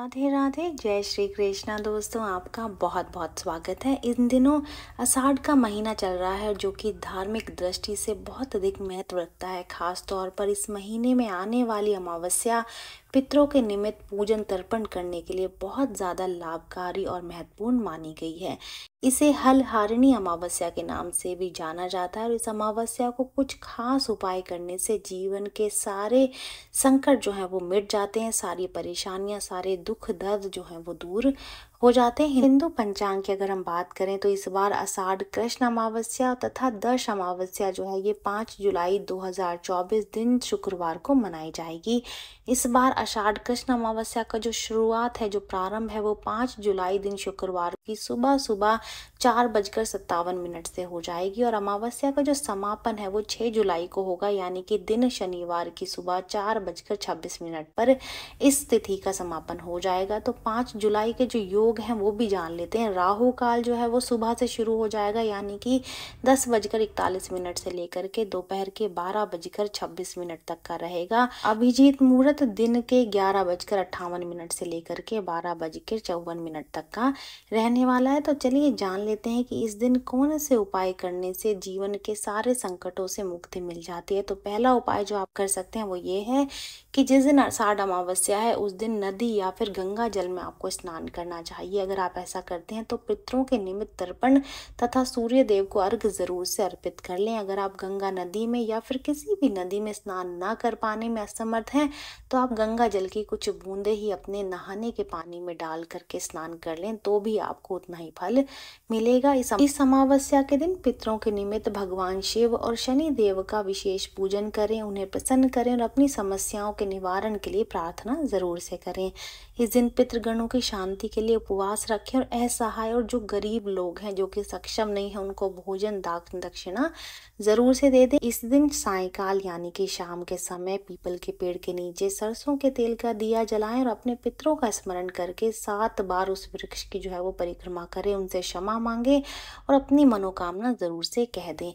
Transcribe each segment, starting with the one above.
राधे राधे जय श्री कृष्णा दोस्तों आपका बहुत बहुत स्वागत है इन दिनों आषाढ़ का महीना चल रहा है जो कि धार्मिक दृष्टि से बहुत अधिक महत्व रखता है खास तौर पर इस महीने में आने वाली अमावस्या पितरों के निमित्त पूजन तर्पण करने के लिए बहुत ज़्यादा लाभकारी और महत्वपूर्ण मानी गई है इसे हल हारिणी अमावस्या के नाम से भी जाना जाता है और इस अमावस्या को कुछ खास उपाय करने से जीवन के सारे संकट जो हैं वो मिट जाते हैं सारी परेशानियां सारे दुख दर्द जो हैं वो दूर हो जाते हैं हिंदू पंचांग की अगर हम बात करें तो इस बार अषाढ़ कृष्ण अमावस्या तथा दश अमावस्या जो है ये पाँच जुलाई 2024 दिन शुक्रवार को मनाई जाएगी इस बार अषाढ़ कृष्ण अमावस्या का जो शुरुआत है जो प्रारंभ है वो पाँच जुलाई दिन शुक्रवार की सुबह सुबह चार बजकर सत्तावन मिनट से हो जाएगी और अमावस्या का जो समापन है वो छः जुलाई को होगा यानी कि दिन शनिवार की सुबह चार बजकर छब्बीस मिनट पर इस तिथि का समापन हो जाएगा तो पाँच जुलाई के जो योग लोग हैं वो भी जान लेते हैं राहु काल जो है वो सुबह से शुरू हो जाएगा यानी कि दस बजकर इकतालीस मिनट से लेकर के दोपहर के बारह बजकर छब्बीस मिनट तक का रहेगा अभिजीत मुहूर्त दिन के ग्यारह बजकर अट्ठावन मिनट से लेकर के बारह बजकर चौवन मिनट तक का रहने वाला है तो चलिए जान लेते हैं कि इस दिन कौन से उपाय करने से जीवन के सारे संकटों से मुक्ति मिल जाती है तो पहला उपाय जो आप कर सकते हैं वो ये है कि जिस दिन अषाढ़ अमावस्या है उस दिन नदी या फिर गंगा जल में आपको स्नान करना चाहिए चाहिए अगर आप ऐसा करते हैं तो पितरों के निमित्त तर्पण तथा सूर्य देव को अर्घ ज़रूर से अर्पित कर लें अगर आप गंगा नदी में या फिर किसी भी नदी में स्नान ना कर पाने में असमर्थ हैं तो आप गंगा जल की कुछ बूंदे ही अपने नहाने के पानी में डाल करके स्नान कर लें तो भी आपको उतना ही फल मिलेगा इस इस अमावस्या के दिन पितरों के निमित्त भगवान शिव और शनि देव का विशेष पूजन करें उन्हें प्रसन्न करें और अपनी समस्याओं के निवारण के लिए प्रार्थना जरूर से करें इस दिन पितृगणों की शांति के लिए उपवास रखें और असहाय और जो गरीब लोग हैं जो कि सक्षम नहीं है उनको भोजन दक्षिणा ज़रूर से दे दें इस दिन सायकाल यानी कि शाम के समय पीपल के पेड़ के नीचे सरसों के तेल का दिया जलाएं और अपने पितरों का स्मरण करके सात बार उस वृक्ष की जो है वो परिक्रमा करें उनसे क्षमा मांगे और अपनी मनोकामना ज़रूर से कह दें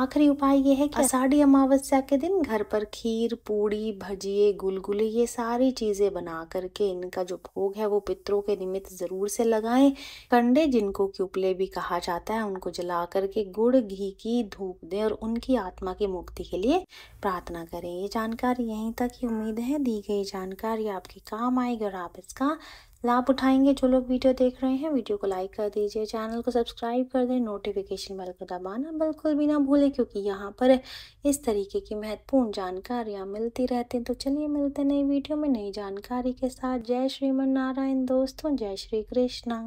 आखिरी उपाय ये है कि साढ़ी अमावस्या के दिन घर पर खीर पूड़ी भजिए गुलगुले ये सारी चीज़ें बना करके इनका जो भोग है वो पितरों के निमित्त ज़रूर जरूर से लगाएं कंडे जिनको क्यूपले भी कहा जाता है उनको जला करके गुड़ घी की धूप दें और उनकी आत्मा की मुक्ति के लिए प्रार्थना करें ये जानकारी यहीं तक ही उम्मीद है दी गई जानकारी आपके काम आएगी और आप इसका लाभ उठाएंगे जो लोग वीडियो देख रहे हैं वीडियो को लाइक कर दीजिए चैनल को सब्सक्राइब कर दें नोटिफिकेशन बेल को दबाना बिल्कुल भी ना भूलें क्योंकि यहाँ पर इस तरीके की महत्वपूर्ण जानकारियाँ मिलती रहती हैं तो चलिए मिलते हैं नई वीडियो में नई जानकारी के साथ जय श्रीमन नारायण दोस्तों जय श्री कृष्णा